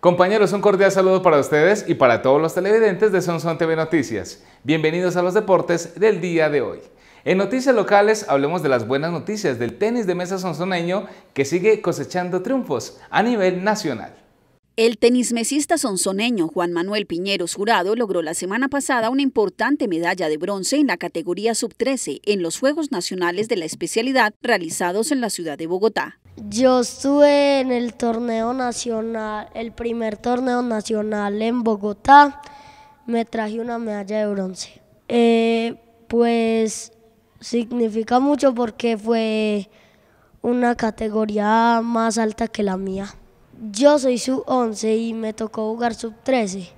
Compañeros, un cordial saludo para ustedes y para todos los televidentes de Sonson TV Noticias. Bienvenidos a los deportes del día de hoy. En noticias locales hablemos de las buenas noticias del tenis de mesa sonsoneño que sigue cosechando triunfos a nivel nacional. El tenismesista sonsoneño Juan Manuel Piñeros Jurado logró la semana pasada una importante medalla de bronce en la categoría sub-13 en los Juegos Nacionales de la especialidad realizados en la ciudad de Bogotá. Yo estuve en el torneo nacional, el primer torneo nacional en Bogotá. Me traje una medalla de bronce. Eh, pues significa mucho porque fue una categoría más alta que la mía. Yo soy sub 11 y me tocó jugar sub 13,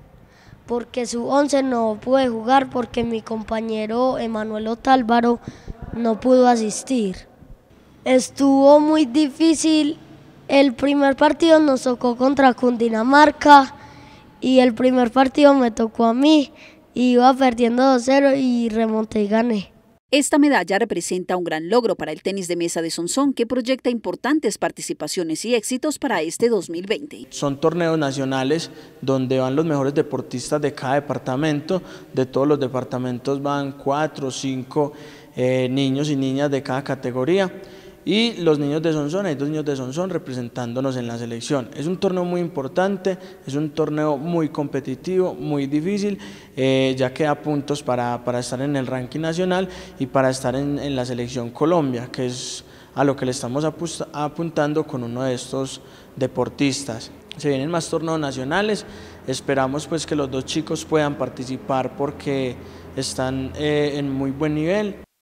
porque sub 11 no pude jugar porque mi compañero Emanuel Otálvaro no pudo asistir. Estuvo muy difícil. El primer partido nos tocó contra Cundinamarca y el primer partido me tocó a mí. Iba perdiendo 2-0 y remonté y gané. Esta medalla representa un gran logro para el tenis de mesa de Sonsón, que proyecta importantes participaciones y éxitos para este 2020. Son torneos nacionales donde van los mejores deportistas de cada departamento, de todos los departamentos van cuatro o cinco eh, niños y niñas de cada categoría y los niños de Sonzón, hay dos niños de Sonson representándonos en la selección. Es un torneo muy importante, es un torneo muy competitivo, muy difícil, eh, ya que da puntos para, estar en el ranking nacional y para estar en, la selección Colombia, que es a lo que le estamos apuntando con uno de estos deportistas. Se vienen más torneos nacionales, esperamos pues que los dos chicos puedan participar porque están eh, en muy buen nivel.